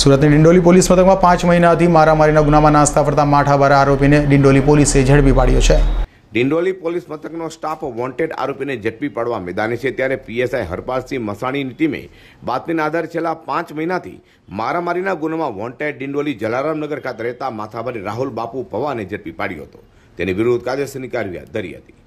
સુરતની ડિંડોલી પોલીસ મથકમાં પાંચ મહિનાથી મારામારીના ગુનામાં નાસ્તા ફરતા માઠાબારા આરોપીને ડિંડોલી પોલીસે ઝડપી પાડ્યો છે ડિંડોલી પોલીસ મથકનો સ્ટાફ વોન્ટેડ આરોપીને ઝડપી પાડવા મેદાને છે ત્યારે પીએસઆઈ હરપાલસિંહ મસાણીની ટીમે બાતમીના આધારે છેલ્લા પાંચ મહિનાથી મારામારીના ગુનામાં વોન્ટેડ ડિંડોલી જલારામનગર ખાતે રહેતા માથાભારી રાહુલ બાપુ પવાને ઝડપી પાડ્યો હતો તેની વિરુદ્ધ કાયદેસરની કાર્યવાહી ધરી હતી